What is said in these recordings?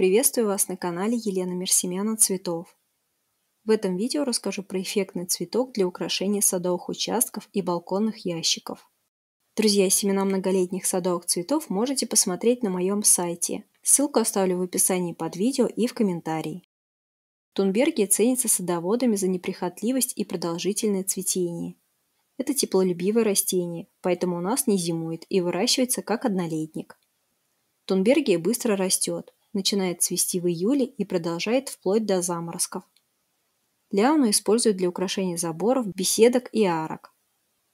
Приветствую вас на канале Елена Мерсемяна Цветов. В этом видео расскажу про эффектный цветок для украшения садовых участков и балконных ящиков. Друзья, семена многолетних садовых цветов можете посмотреть на моем сайте. Ссылку оставлю в описании под видео и в комментарии. Тунбергия ценится садоводами за неприхотливость и продолжительное цветение. Это теплолюбивое растение, поэтому у нас не зимует и выращивается как однолетник. Тунбергия быстро растет, начинает цвести в июле и продолжает вплоть до заморозков. Лиану используют для украшения заборов, беседок и арок.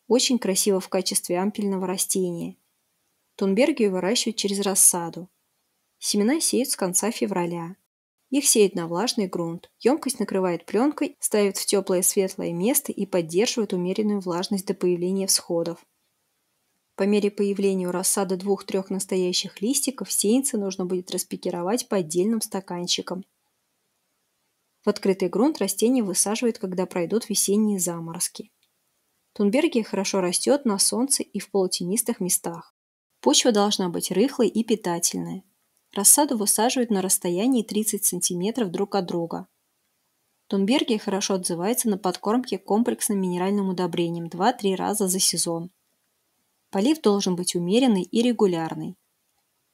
Очень красиво в качестве ампельного растения. Тунбергию выращивают через рассаду. Семена сеют с конца февраля. Их сеют на влажный грунт. Емкость накрывает пленкой, ставят в теплое светлое место и поддерживают умеренную влажность до появления всходов. По мере появления у рассады двух-трех настоящих листиков сеянцы нужно будет распикировать по отдельным стаканчикам. В открытый грунт растения высаживают, когда пройдут весенние заморозки. Тунбергия хорошо растет на солнце и в полутенистых местах. Почва должна быть рыхлой и питательной. Рассаду высаживают на расстоянии 30 см друг от друга. Тунбергия хорошо отзывается на подкормке комплексным минеральным удобрением 2-3 раза за сезон. Полив должен быть умеренный и регулярный.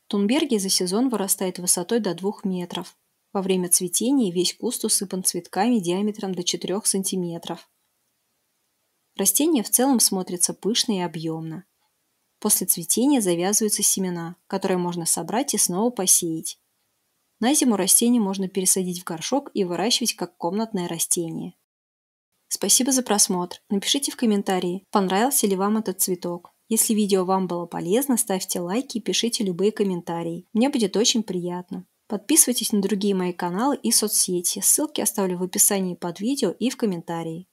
Тунберги за сезон вырастает высотой до 2 метров. Во время цветения весь куст усыпан цветками диаметром до 4 сантиметров. Растение в целом смотрится пышно и объемно. После цветения завязываются семена, которые можно собрать и снова посеять. На зиму растение можно пересадить в горшок и выращивать как комнатное растение. Спасибо за просмотр. Напишите в комментарии, понравился ли вам этот цветок. Если видео вам было полезно, ставьте лайки и пишите любые комментарии. Мне будет очень приятно. Подписывайтесь на другие мои каналы и соцсети. Ссылки оставлю в описании под видео и в комментарии.